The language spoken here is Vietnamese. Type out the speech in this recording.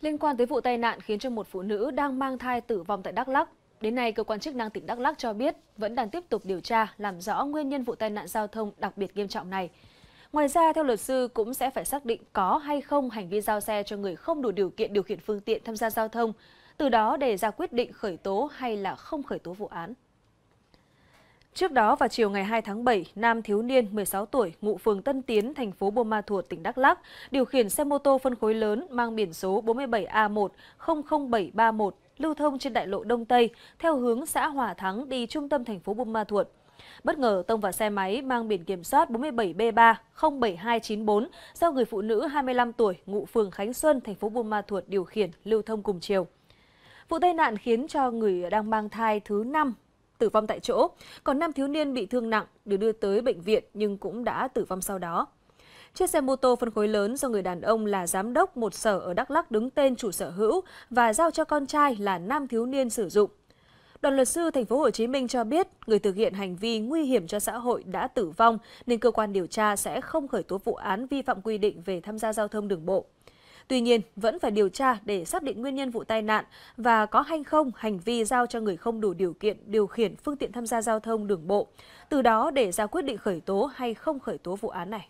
Liên quan tới vụ tai nạn khiến cho một phụ nữ đang mang thai tử vong tại Đắk Lắk, đến nay cơ quan chức năng tỉnh Đắk Lắk cho biết vẫn đang tiếp tục điều tra làm rõ nguyên nhân vụ tai nạn giao thông đặc biệt nghiêm trọng này. Ngoài ra, theo luật sư cũng sẽ phải xác định có hay không hành vi giao xe cho người không đủ điều kiện điều khiển phương tiện tham gia giao thông, từ đó để ra quyết định khởi tố hay là không khởi tố vụ án. Trước đó vào chiều ngày 2 tháng 7, nam thiếu niên 16 tuổi ngụ phường Tân Tiến, thành phố Buôn Ma Thuột, tỉnh Đắk Lắk điều khiển xe mô tô phân khối lớn mang biển số 47A100731 lưu thông trên đại lộ Đông Tây theo hướng xã Hòa Thắng đi trung tâm thành phố Buôn Ma Thuột. Bất ngờ tông vào xe máy mang biển kiểm soát 47 b 3 do người phụ nữ 25 tuổi ngụ phường Khánh Xuân, thành phố Buôn Ma Thuột điều khiển lưu thông cùng chiều. Vụ tai nạn khiến cho người đang mang thai thứ năm tử vong tại chỗ, còn nam thiếu niên bị thương nặng được đưa tới bệnh viện nhưng cũng đã tử vong sau đó. Chiếc xe mô tô phân khối lớn do người đàn ông là giám đốc một sở ở Đắk Lắk đứng tên chủ sở hữu và giao cho con trai là nam thiếu niên sử dụng. Đoàn luật sư thành phố Hồ Chí Minh cho biết, người thực hiện hành vi nguy hiểm cho xã hội đã tử vong nên cơ quan điều tra sẽ không khởi tố vụ án vi phạm quy định về tham gia giao thông đường bộ. Tuy nhiên, vẫn phải điều tra để xác định nguyên nhân vụ tai nạn và có hay không hành vi giao cho người không đủ điều kiện điều khiển phương tiện tham gia giao thông đường bộ. Từ đó để ra quyết định khởi tố hay không khởi tố vụ án này.